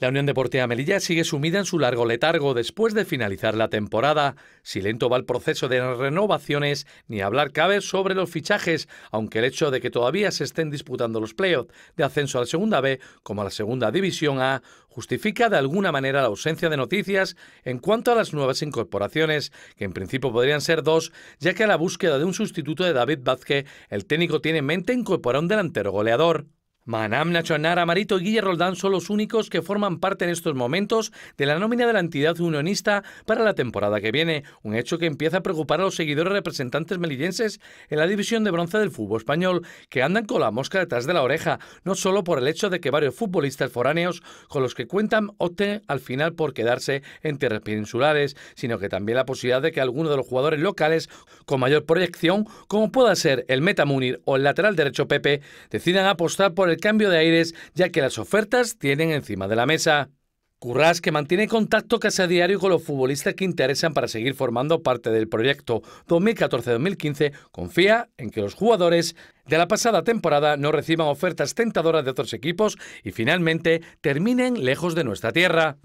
La Unión Deportiva Melilla sigue sumida en su largo letargo después de finalizar la temporada. Si lento va el proceso de renovaciones, ni hablar cabe sobre los fichajes, aunque el hecho de que todavía se estén disputando los playoffs de ascenso a la Segunda B como a la Segunda División A justifica de alguna manera la ausencia de noticias en cuanto a las nuevas incorporaciones, que en principio podrían ser dos, ya que a la búsqueda de un sustituto de David Vázquez, el técnico tiene en mente incorporar un delantero goleador. Manam, Nachonar, Marito y Guillermo Roldán son los únicos que forman parte en estos momentos de la nómina de la entidad unionista para la temporada que viene, un hecho que empieza a preocupar a los seguidores representantes melillenses en la división de bronce del fútbol español, que andan con la mosca detrás de la oreja, no solo por el hecho de que varios futbolistas foráneos con los que cuentan opten al final por quedarse en tierras peninsulares, sino que también la posibilidad de que alguno de los jugadores locales con mayor proyección, como pueda ser el Meta Metamunir o el lateral derecho Pepe, decidan apostar por el el cambio de aires, ya que las ofertas tienen encima de la mesa. Curras, que mantiene contacto casi a diario con los futbolistas que interesan para seguir formando parte del proyecto 2014-2015, confía en que los jugadores de la pasada temporada no reciban ofertas tentadoras de otros equipos y finalmente terminen lejos de nuestra tierra.